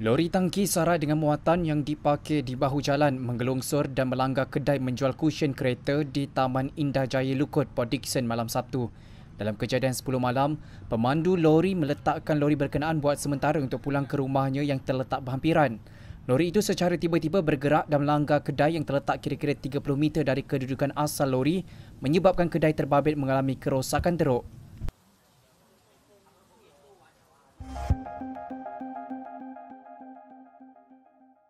Lori tangki sarai dengan muatan yang dipakai di bahu jalan menggelongsor dan melanggar kedai menjual kusyen kereta di Taman Indah Jaya Lukut, Port Dickson malam Sabtu. Dalam kejadian 10 malam, pemandu lori meletakkan lori berkenaan buat sementara untuk pulang ke rumahnya yang terletak berhampiran. Lori itu secara tiba-tiba bergerak dan melanggar kedai yang terletak kira-kira 30 meter dari kedudukan asal lori menyebabkan kedai terbabit mengalami kerosakan teruk.